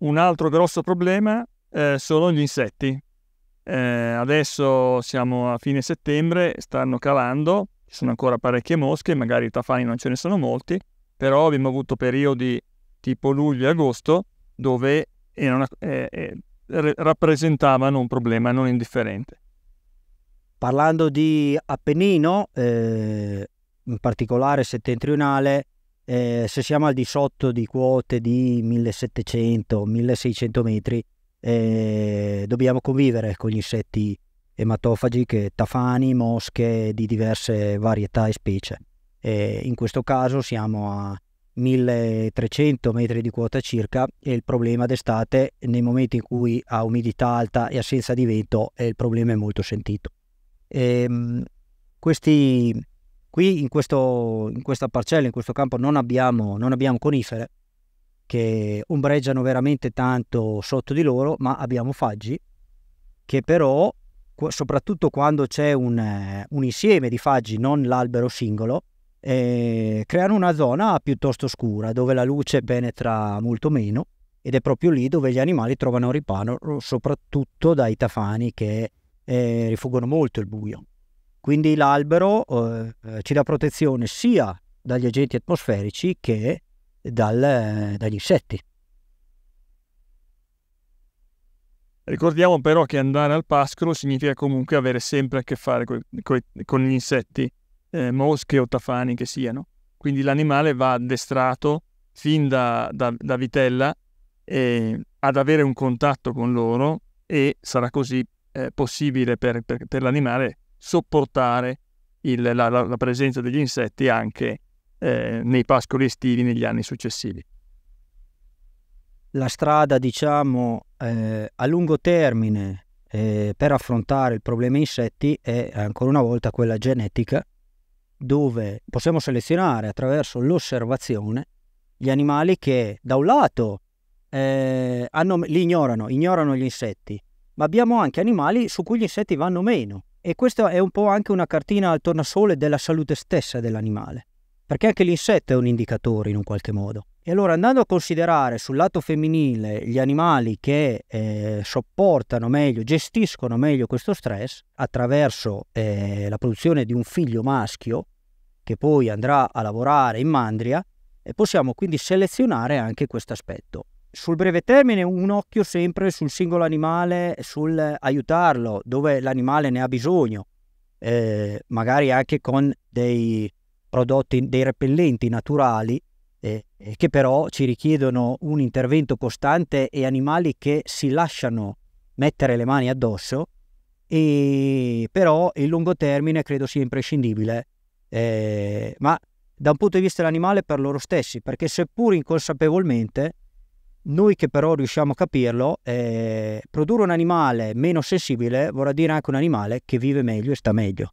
Un altro grosso problema eh, sono gli insetti. Eh, adesso siamo a fine settembre, stanno calando, ci sono ancora parecchie mosche, magari i tafani non ce ne sono molti, però abbiamo avuto periodi tipo luglio e agosto dove erano, eh, eh rappresentavano un problema non indifferente. Parlando di Appennino, eh, in particolare settentrionale, eh, se siamo al di sotto di quote di 1700-1600 metri, eh, dobbiamo convivere con gli insetti ematofagi che tafani, mosche di diverse varietà e specie. Eh, in questo caso siamo a 1300 metri di quota circa e il problema d'estate nei momenti in cui ha umidità alta e assenza di vento il problema è molto sentito. E, ehm, questi Qui in, questo, in, questa parcella, in questo campo, non abbiamo, non abbiamo conifere che ombreggiano veramente tanto sotto di loro, ma abbiamo faggi che però, soprattutto quando c'è un, un insieme di faggi, non l'albero singolo, eh, creano una zona piuttosto scura dove la luce penetra molto meno ed è proprio lì dove gli animali trovano riparo, soprattutto dai tafani che eh, rifuggono molto il buio. Quindi l'albero eh, ci dà protezione sia dagli agenti atmosferici che dal, eh, dagli insetti. Ricordiamo però che andare al pascolo significa comunque avere sempre a che fare coi, coi, con gli insetti, eh, mosche o tafani che siano. Quindi l'animale va addestrato fin da, da, da vitella eh, ad avere un contatto con loro e sarà così eh, possibile per, per, per l'animale sopportare il, la, la, presenza degli insetti anche eh, nei pascoli estivi negli anni successivi. La strada, diciamo, eh, a lungo termine eh, per affrontare il problema insetti è ancora una volta quella genetica, dove possiamo selezionare attraverso l'osservazione gli animali che da un lato eh, hanno, li ignorano, ignorano gli insetti, ma abbiamo anche animali su cui gli insetti vanno meno, e questa è un po' anche una cartina al tornasole della salute stessa dell'animale, perché anche l'insetto è un indicatore in un qualche modo. E allora andando a considerare sul lato femminile gli animali che eh, sopportano meglio, gestiscono meglio questo stress attraverso eh, la produzione di un figlio maschio che poi andrà a lavorare in mandria, e possiamo quindi selezionare anche questo aspetto sul breve termine un occhio sempre sul singolo animale, sul aiutarlo dove l'animale ne ha bisogno, eh, magari anche con dei prodotti, dei repellenti naturali eh, eh, che però ci richiedono un intervento costante e animali che si lasciano mettere le mani addosso e però il lungo termine credo sia imprescindibile, eh, ma da un punto di vista dell'animale per loro stessi, perché seppur inconsapevolmente noi che però riusciamo a capirlo, eh, produrre un animale meno sensibile vorrà dire anche un animale che vive meglio e sta meglio.